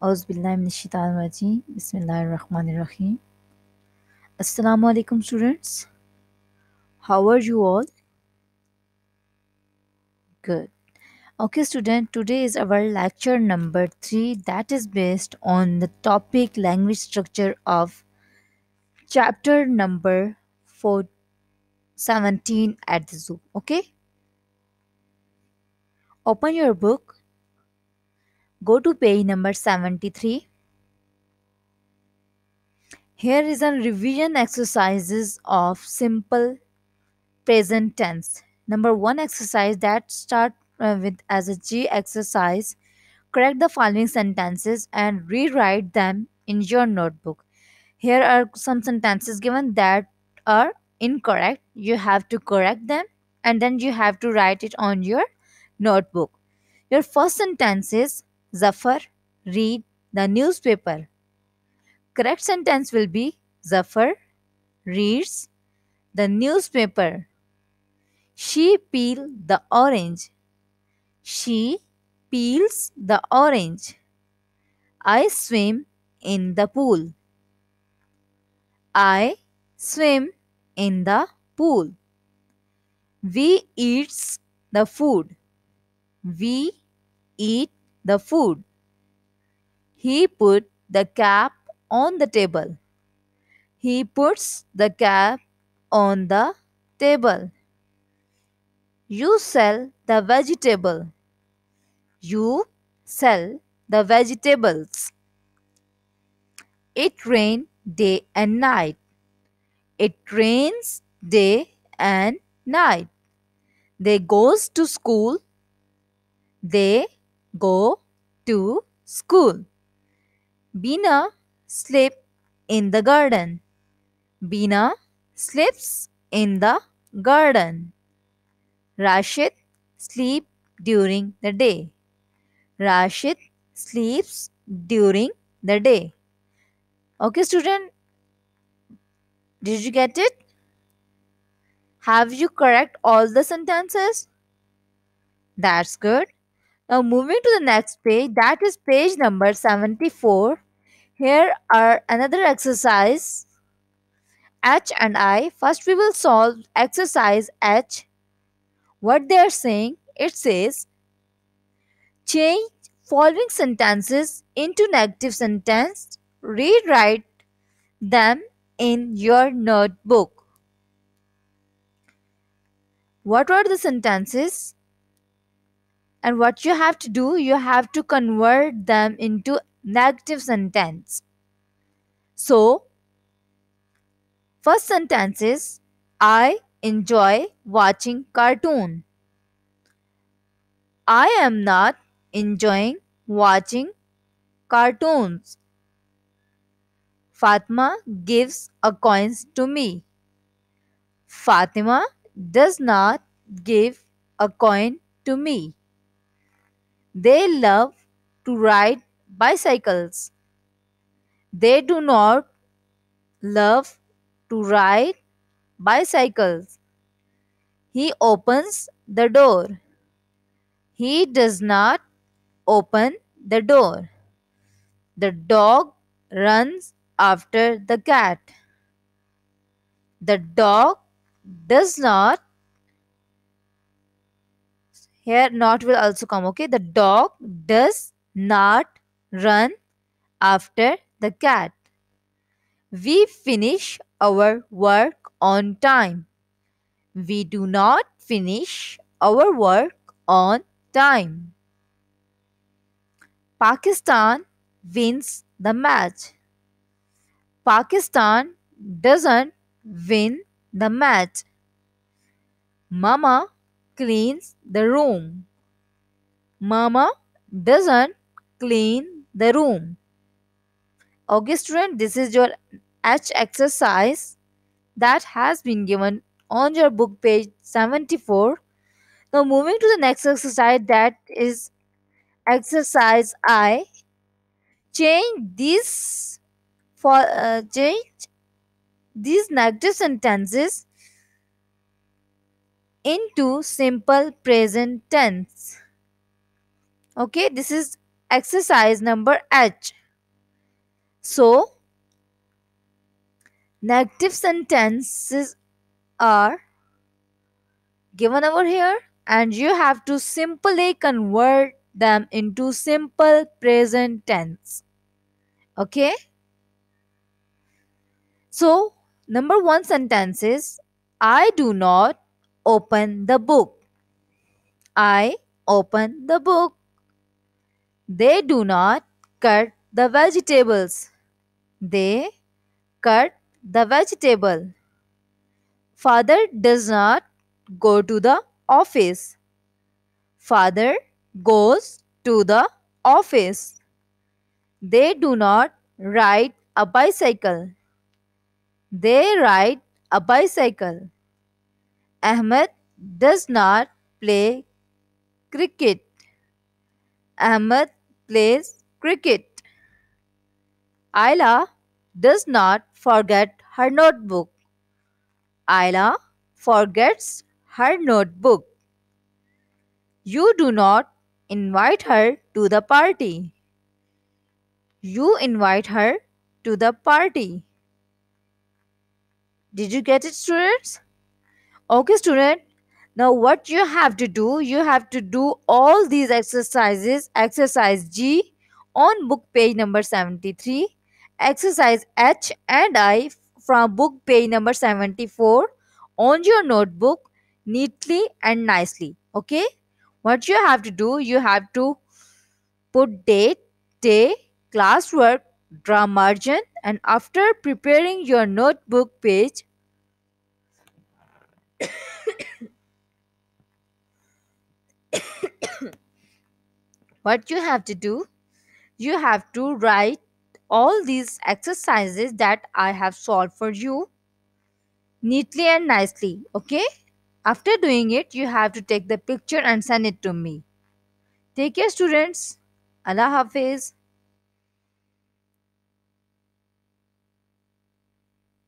Auzbillahiminashaitanirrajim. Bismillahirrahmanirrahim. Assalamu alaikum students. How are you all? Good. Okay student, today is our lecture number 3 that is based on the topic language structure of chapter number four seventeen at the zoo. Okay? Open your book Go to page number 73. Here is a revision exercises of simple present tense. Number one exercise that start uh, with as a G exercise. Correct the following sentences and rewrite them in your notebook. Here are some sentences given that are incorrect. You have to correct them and then you have to write it on your notebook. Your first sentence is Zafar, read the newspaper. Correct sentence will be Zafar reads the newspaper. She peels the orange. She peels the orange. I swim in the pool. I swim in the pool. We eats the food. We eat the food. He put the cap on the table. He puts the cap on the table. You sell the vegetable. You sell the vegetables. It rains day and night. It rains day and night. They goes to school. They go to school. Bina sleep in the garden. Bina sleeps in the garden. Rashid sleep during the day. Rashid sleeps during the day. Okay student, did you get it? Have you correct all the sentences? That's good. Now moving to the next page, that is page number 74. Here are another exercise H and I. First we will solve exercise H. What they are saying, it says change following sentences into negative sentence, rewrite them in your notebook. What are the sentences? And what you have to do, you have to convert them into negative sentence. So, first sentence is I enjoy watching cartoon. I am not enjoying watching cartoons. Fatma gives a coins to me. Fatima does not give a coin to me. They love to ride bicycles. They do not love to ride bicycles. He opens the door. He does not open the door. The dog runs after the cat. The dog does not here not will also come okay the dog does not run after the cat we finish our work on time we do not finish our work on time pakistan wins the match pakistan doesn't win the match mama cleans the room. Mama doesn't clean the room. Okay, student, this is your H exercise that has been given on your book page 74. Now, moving to the next exercise that is exercise I. Change this for uh, change these negative sentences into simple present tense. Okay, this is exercise number H. So, negative sentences are given over here and you have to simply convert them into simple present tense. Okay? So, number one sentence is I do not open the book. I open the book. They do not cut the vegetables. They cut the vegetable. Father does not go to the office. Father goes to the office. They do not ride a bicycle. They ride a bicycle. Ahmed does not play cricket. Ahmed plays cricket. Ayla does not forget her notebook. Ayla forgets her notebook. You do not invite her to the party. You invite her to the party. Did you get it, students? Okay, student. Now, what you have to do, you have to do all these exercises. Exercise G on book page number 73, exercise H and I from book page number 74 on your notebook neatly and nicely. Okay. What you have to do, you have to put date, day, classwork, draw margin, and after preparing your notebook page, What you have to do? You have to write all these exercises that I have solved for you neatly and nicely. Okay? After doing it, you have to take the picture and send it to me. Take care, students. Allah Hafiz.